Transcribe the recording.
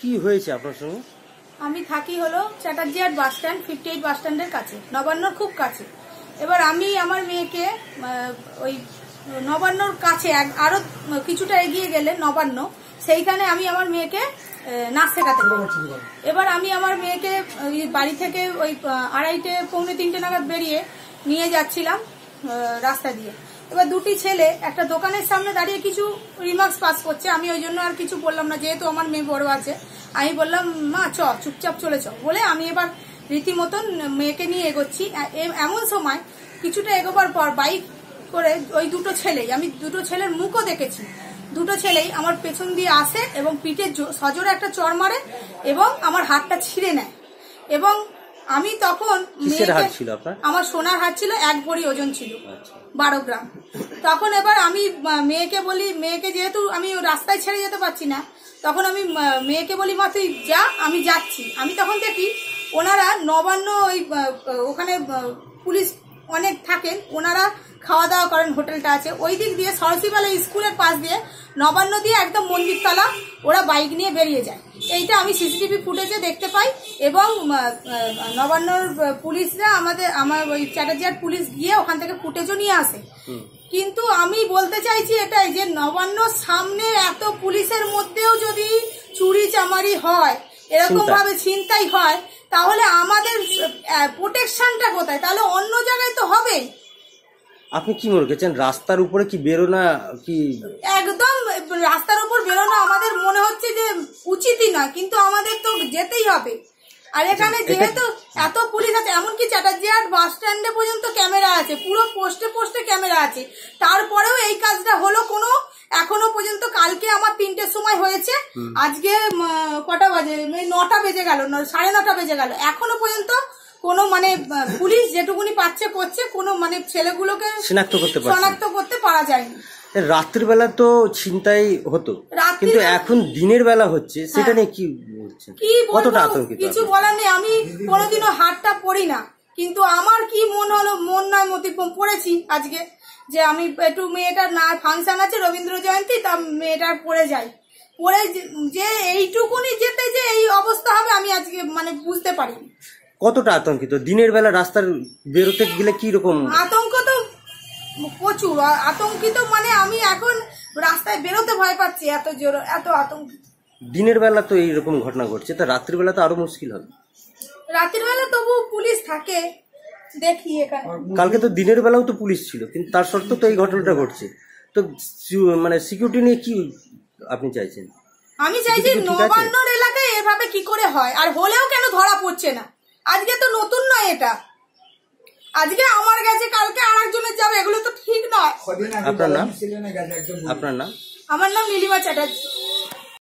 কি হয়েছে আপনার সঙ্গে আমি থাকি হলো চ্যাটার্জিয়ার bus stand fifty eight bus স্ট্যান্ডের কাছে নবান্নর খুব কাছে এবার আমি আমার মেয়েকে ওই নবান্নর কাছে আরো কিছুটা এগিয়ে গেলে নবান্ন সেইখানে আমি আমার মেয়েকে নাচ শেখাতে এবার আমি আমার মেয়েকে বাড়ি থেকে ওই আড়াইটে পৌনে তিনটে নাগাদ বেরিয়ে নিয়ে যাচ্ছিলাম রাস্তা দিয়ে এবার দুটি ছেলে একটা দোকানের সামনে দাঁড়িয়ে কিছু রিমার্কস পাস করছে আমি ওই জন্য আর কিছু বললাম না যেহেতু আমার মেয়ে বড় আছে আমি বললাম মা চ চুপচাপ চলে চ বলে আমি এবার রীতিমতন মেয়েকে নিয়ে এগোচ্ছি এমন সময় কিছুটা এগোবার পর বাইক করে ওই দুটো ছেলেই আমি দুটো ছেলের মুখও দেখেছি দুটো ছেলেই আমার পেছন দিয়ে আসে এবং পিঠে সজোরে একটা চর মারে এবং আমার হাতটা ছিঁড়ে নেয় এবং আমি তখন আমার সোনার হাত ছিল এক ভরি ওজন ছিল আচ্ছা। বারো গ্রাম তখন এবার আমি মেয়েকে বলি মেয়েকে যেহেতু আমি রাস্তায় ছেড়ে যেতে পারছি না তখন আমি মেয়েকে বলি মা তুই যা আমি যাচ্ছি আমি তখন দেখি ওনারা নবান্ন ওই ওখানে পুলিশ অনেক থাকেন ওনারা খাওয়া দাওয়া করেন হোটেলটা আছে ওই দিক দিয়ে সরস্বতীবেলা স্কুলের পাশ দিয়ে নবান্ন দিয়ে একদম মন্দিরতলা ওরা বাইক নিয়ে বেরিয়ে যায় এইটা আমি সিসিটিভি ফুটেজে দেখতে পাই এবং নবান্নর পুলিশরা আমাদের আমার ওই চ্যাটার্জিয়ার পুলিশ গিয়ে ওখান থেকে ফুটেজও নিয়ে আসে কিন্তু আমি বলতে চাইছি এটাই যে নবান্নর সামনে এত পুলিশের মধ্যেও যদি চুরি চামারি হয় এরকম ভাবে ছিনতাই হয় তাহলে আমাদের প্রোটেকশনটা কোথায় তাহলে অন্য জায়গায় তো হবেই আপনি কি মনে করছেন রাস্তার উপরে কি বেরোনা কি একদম রাস্তার উপর বেরোনো আমাদের মনে হচ্ছে যে উচিতই না কিন্তু আমাদের তো যেতেই হবে আর এখানে আচ্ছা, যেহেতু এত পুলিশ আছে এমনকি আর বাস স্ট্যান্ডে পর্যন্ত ক্যামেরা আছে পুরো পোস্টে পোস্টে ক্যামেরা আছে তারপরেও এই কাজটা হলো কোনো এখনো পর্যন্ত কালকে আমার তিনটের সময় হয়েছে আজকে কটা বাজে নটা বেজে গেল সাড়ে নটা বেজে গেল এখনো পর্যন্ত কোনো মানে পুলিশ যেটুকুনি পাচ্ছে করছে কোনো মানে ছেলেগুলোকে শনাক্ত করতে শনাক্ত করতে পারা যায়নি রাত্রির বেলা তো ছিনতাই হতো কিন্তু এখন দিনের বেলা হচ্ছে হ্যাঁ। সেটা নিয়ে কি বলছেন কতটা আতঙ্কিত কিছু বলার নেই আমি কোনোদিনও হাটটা পড়ি না কিন্তু আমার কি মন হলো মন নয় মতিক্রম পড়েছি আজকে যে আমি একটু মেয়েটার না ফাংশন আছে রবীন্দ্র জয়ন্তী তা মেয়েটার পড়ে যাই পড়ে যে এইটুকুনি যেতে যে এই অবস্থা হবে আমি আজকে মানে বুঝতে পারিনি কতটা আতঙ্কিত দিনের বেলা রাস্তার বেরোতে গেলে কি রকম আতঙ্ক তো প্রচুর আতঙ্কিত মানে আমি এখন রাস্তায় বেরোতে ভয় পাচ্ছি এত জোর এত আতঙ্কিত দিনের বেলা তো এইরকম ঘটনা ঘটছে তা রাত্রিবেলা তো আরো মুশকিল হবে রাতের বেলা তবু পুলিশ থাকে দেখি এখানে কালকে তো দিনের বেলাও তো পুলিশ ছিল কিন্তু তার সত্ত্বেও তো এই ঘটনাটা ঘটছে তো মানে সিকিউরিটি নিয়ে কি আপনি চাইছেন আমি চাইছি নবান্নর এলাকায় এভাবে কি করে হয় আর হলেও কেন ধরা পড়ছে না আজকে তো নতুন নয় এটা আজকে আমার কাছে কালকে আর একজনের যাবে এগুলো তো ঠিক নয় আপনার নাম আপনার নাম আমার নাম নীলিমা চ্যাটার্জি